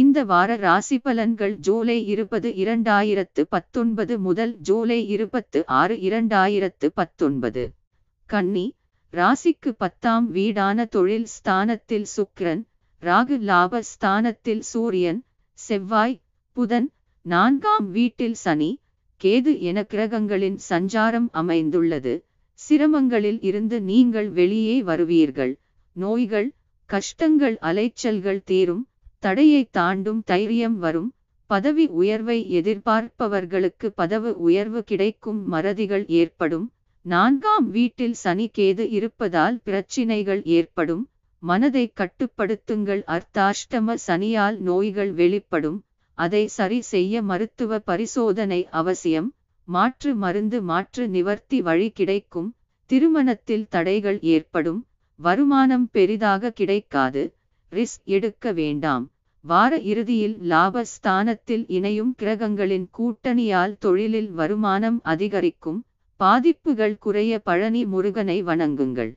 இந்த வார ராசி பலன்கள் ஜூலை இருபது இரண்டாயிரத்து பத்தொன்பது முதல் ஜூலை இருபத்து ஆறு இரண்டாயிரத்து பத்தொன்பது கன்னி ராசிக்கு பத்தாம் வீடான தொழில் ஸ்தானத்தில் சுக்கிரன் ராகு லாப ஸ்தானத்தில் சூரியன் செவ்வாய் புதன் நான்காம் வீட்டில் சனி கேது என கிரகங்களின் சஞ்சாரம் அமைந்துள்ளது சிரமங்களில் இருந்து நீங்கள் வெளியே வருவீர்கள் நோய்கள் கஷ்டங்கள் அலைச்சல்கள் தீரும் தடையை தாண்டும் தைரியம் வரும் பதவி உயர்வை எதிர்பார்ப்பவர்களுக்கு பதவு உயர்வு கிடைக்கும் மறதிகள் ஏற்படும் நான்காம் வீட்டில் சனி கேது இருப்பதால் பிரச்சினைகள் ஏற்படும் மனதை கட்டுப்படுத்துங்கள் அர்த்தாஷ்டம சனியால் நோய்கள் வெளிப்படும் அதை சரி செய்ய மருத்துவ பரிசோதனை அவசியம் மாற்று மருந்து மாற்று நிவர்த்தி வழி கிடைக்கும் திருமணத்தில் தடைகள் ஏற்படும் வருமானம் பெரிதாக கிடைக்காது ரிஸ் எடுக்க வேண்டாம் வார இறுதியில் லாபஸ்தானத்தில் இணையும் கிரகங்களின் கூட்டணியால் தொழிலில் வருமானம் அதிகரிக்கும் பாதிப்புகள் குறைய பழனி முருகனை வணங்குங்கள்